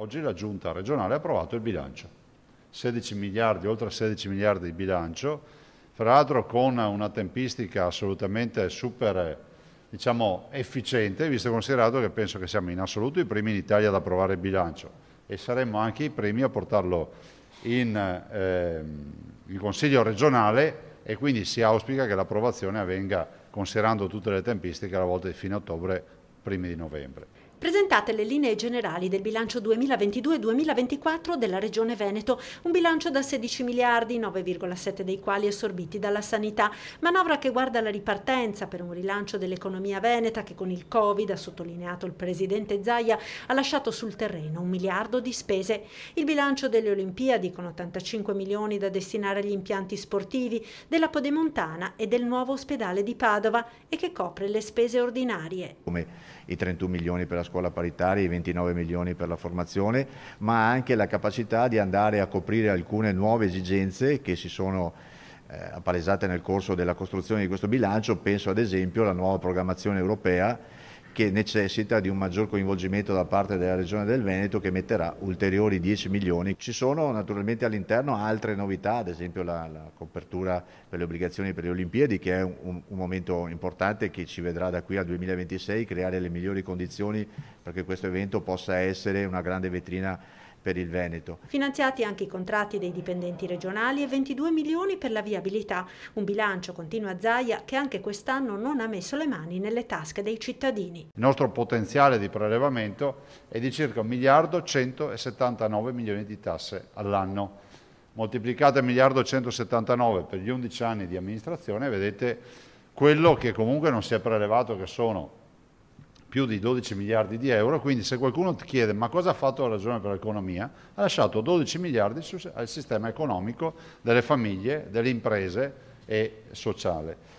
Oggi la giunta regionale ha approvato il bilancio, 16 miliardi, oltre 16 miliardi di bilancio, fra l'altro con una tempistica assolutamente super diciamo, efficiente, visto e considerato che penso che siamo in assoluto i primi in Italia ad approvare il bilancio e saremmo anche i primi a portarlo in, eh, in Consiglio regionale e quindi si auspica che l'approvazione avvenga considerando tutte le tempistiche alla volta di fine ottobre, primi di novembre. Presentate le linee generali del bilancio 2022-2024 della Regione Veneto, un bilancio da 16 miliardi, 9,7 dei quali assorbiti dalla sanità, manovra che guarda la ripartenza per un rilancio dell'economia veneta che con il Covid, ha sottolineato il presidente Zaia, ha lasciato sul terreno un miliardo di spese. Il bilancio delle Olimpiadi con 85 milioni da destinare agli impianti sportivi, della Podemontana e del nuovo ospedale di Padova e che copre le spese ordinarie. Come i 31 milioni per la scuola paritaria, i 29 milioni per la formazione, ma anche la capacità di andare a coprire alcune nuove esigenze che si sono eh, appalesate nel corso della costruzione di questo bilancio, penso ad esempio alla nuova programmazione europea che necessita di un maggior coinvolgimento da parte della Regione del Veneto che metterà ulteriori 10 milioni. Ci sono naturalmente all'interno altre novità, ad esempio la, la copertura per le obbligazioni per le Olimpiadi che è un, un momento importante che ci vedrà da qui al 2026 creare le migliori condizioni perché questo evento possa essere una grande vetrina per il Veneto. Finanziati anche i contratti dei dipendenti regionali e 22 milioni per la viabilità, un bilancio, continua Zaia, che anche quest'anno non ha messo le mani nelle tasche dei cittadini. Il nostro potenziale di prelevamento è di circa 1 miliardo 179 milioni di tasse all'anno. Moltiplicate 1 miliardo 179 per gli 11 anni di amministrazione, vedete quello che comunque non si è prelevato che sono più di 12 miliardi di euro, quindi se qualcuno ti chiede ma cosa ha fatto la ragione per l'economia, ha lasciato 12 miliardi al sistema economico delle famiglie, delle imprese e sociale.